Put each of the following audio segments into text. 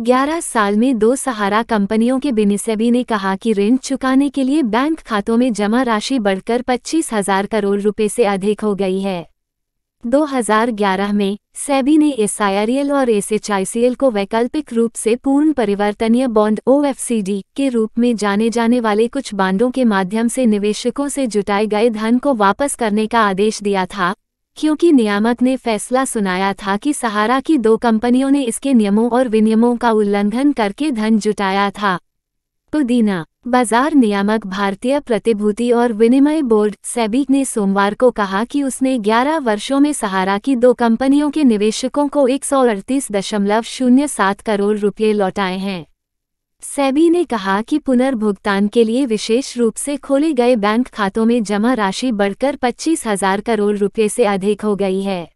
ग्यारह साल में दो सहारा कंपनियों के बिनिसेबी ने कहा कि ऋण चुकाने के लिए बैंक खातों में जमा राशि बढ़कर पच्चीस हजार करोड़ रुपए से अधिक हो गई है 2011 में सेबी ने एस और एसएचआईसीएल को वैकल्पिक रूप से पूर्ण परिवर्तनीय बॉन्ड ओ के रूप में जाने जाने वाले कुछ बांडों के माध्यम से निवेशकों से जुटाए गए धन को वापस करने का आदेश दिया था क्योंकि नियामक ने फैसला सुनाया था कि सहारा की दो कंपनियों ने इसके नियमों और विनियमों का उल्लंघन करके धन जुटाया था पुदीना बाजार नियामक भारतीय प्रतिभूति और विनिमय बोर्ड सेबी ने सोमवार को कहा कि उसने 11 वर्षों में सहारा की दो कंपनियों के निवेशकों को एक करोड़ रुपये लौटाए हैं सेबी ने कहा कि पुनर्भुगतान के लिए विशेष रूप से खोले गए बैंक खातों में जमा राशि बढ़कर पच्चीस हजार करोड़ रुपये से अधिक हो गई है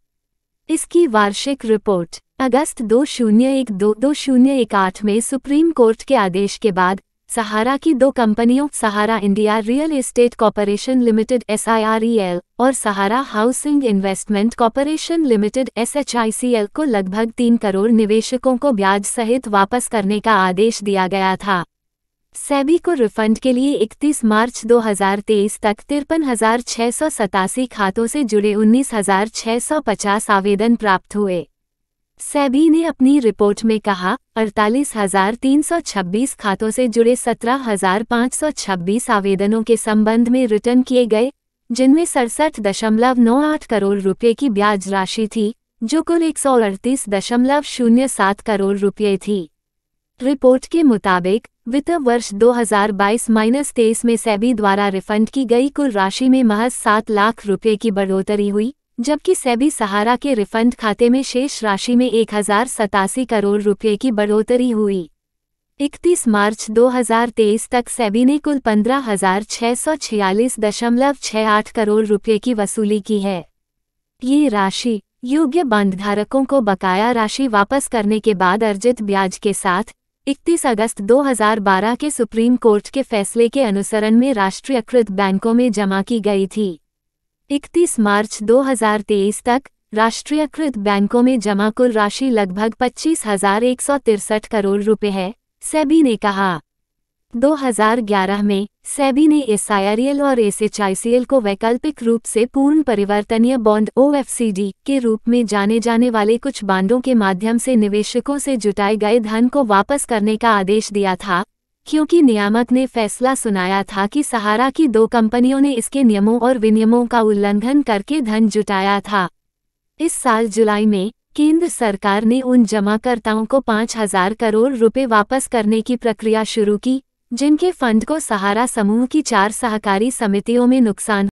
इसकी वार्षिक रिपोर्ट अगस्त दो शून्य एक दो दो शून्य एक आठ में सुप्रीम कोर्ट के आदेश के बाद सहारा की दो कंपनियों Sahara India real estate corporation limited S और Sahara housing investment corporation limited SHICL को लगभग तीन करोड़ निवेशकों को ब्याज सहित वापस करने का आदेश दिया गया था सेबी को रिफंड के लिए 31 मार्च 2023 तक तिरपन खातों से जुड़े उन्नीस आवेदन प्राप्त हुए सेबी ने अपनी रिपोर्ट में कहा अड़तालीस हजार तीन सौ छब्बीस खातों से जुड़े सत्रह हजार पाँच सौ छब्बीस आवेदनों के संबंध में रिटर्न किए गए जिनमें सड़सठ दशमलव नौ आठ करोड़ रुपये की ब्याज राशि थी जो कुल एक सौ अड़तीस दशमलव शून्य सात करोड़ रुपये थी रिपोर्ट के मुताबिक वित्त वर्ष 2022 माइनस तेईस में सेबी द्वारा रिफंड की गई कुल राशि में महज सात लाख रुपये की बढ़ोतरी हुई जबकि सेबी सहारा के रिफंड खाते में शेष राशि में एक करोड़ रुपये की बढ़ोतरी हुई 31 मार्च 2023 तक सेबी ने कुल पंद्रह हजार सौ छियालीस दशमलव आठ करोड़ रुपये की वसूली की है ये राशि योग्य बांधधारकों को बकाया राशि वापस करने के बाद अर्जित ब्याज के साथ 31 अगस्त 2012 के सुप्रीम कोर्ट के फैसले के अनुसरण में राष्ट्रीयकृत बैंकों में जमा की गई थी इकतीस मार्च 2023 तक राष्ट्रीयकृत बैंकों में जमा कुल राशि लगभग पच्चीस हजार एक सौ तिरसठ करोड़ रुपए है सेबी ने कहा 2011 में सेबी ने एस और एसएचआईसीएल को वैकल्पिक रूप से पूर्ण परिवर्तनीय बॉन्ड ओएफसीडी के रूप में जाने जाने वाले कुछ बांडों के माध्यम से निवेशकों से जुटाए गए धन को वापस करने का आदेश दिया था क्योंकि नियामक ने फैसला सुनाया था कि सहारा की दो कंपनियों ने इसके नियमों और विनियमों का उल्लंघन करके धन जुटाया था इस साल जुलाई में केंद्र सरकार ने उन जमाकर्ताओं को पाँच हजार करोड़ रुपए वापस करने की प्रक्रिया शुरू की जिनके फंड को सहारा समूह की चार सहकारी समितियों में नुकसान